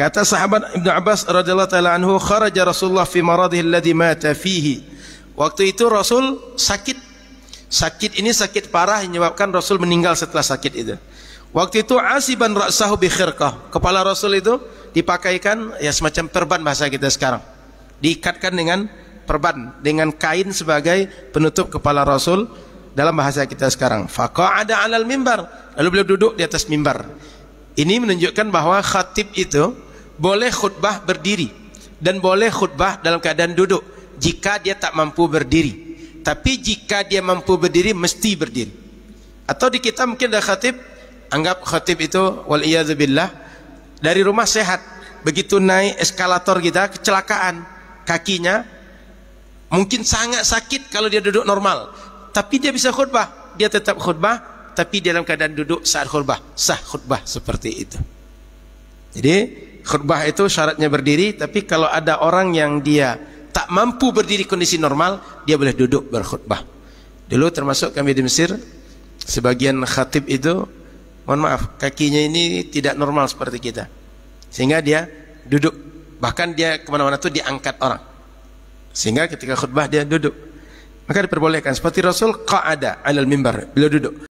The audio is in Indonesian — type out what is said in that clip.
Kata sahabat Ibn Abbas radhiyallahu taala anhu, kharaja Rasulullah fi maradihi alladhi mata fihi. Waktu itu Rasul sakit. Sakit ini sakit parah menyebabkan Rasul meninggal setelah sakit itu. Waktu itu asiban ra'sahu bi khirqah. Kepala Rasul itu dipakaikan ya semacam perban bahasa kita sekarang. Diikatkan dengan perban dengan kain sebagai penutup kepala Rasul dalam bahasa kita sekarang. Faqa'ada 'alal mimbar. Lalu beliau duduk di atas mimbar. Ini menunjukkan bahwa khatib itu boleh khutbah berdiri dan boleh khutbah dalam keadaan duduk jika dia tak mampu berdiri. Tapi jika dia mampu berdiri mesti berdiri. Atau di kita mungkin ada khatib, anggap khatib itu wal billah dari rumah sehat. Begitu naik eskalator kita kecelakaan kakinya mungkin sangat sakit kalau dia duduk normal. Tapi dia bisa khutbah, dia tetap khutbah tapi dalam keadaan duduk saat khutbah, sah khutbah seperti itu. Jadi khutbah itu syaratnya berdiri, tapi kalau ada orang yang dia tak mampu berdiri kondisi normal, dia boleh duduk berkhutbah. Dulu termasuk kami di Mesir, sebagian khatib itu, mohon maaf, kakinya ini tidak normal seperti kita. Sehingga dia duduk, bahkan dia kemana-mana itu diangkat orang. Sehingga ketika khutbah dia duduk. Maka diperbolehkan seperti Rasul qa'ada alal mimbar, beliau duduk.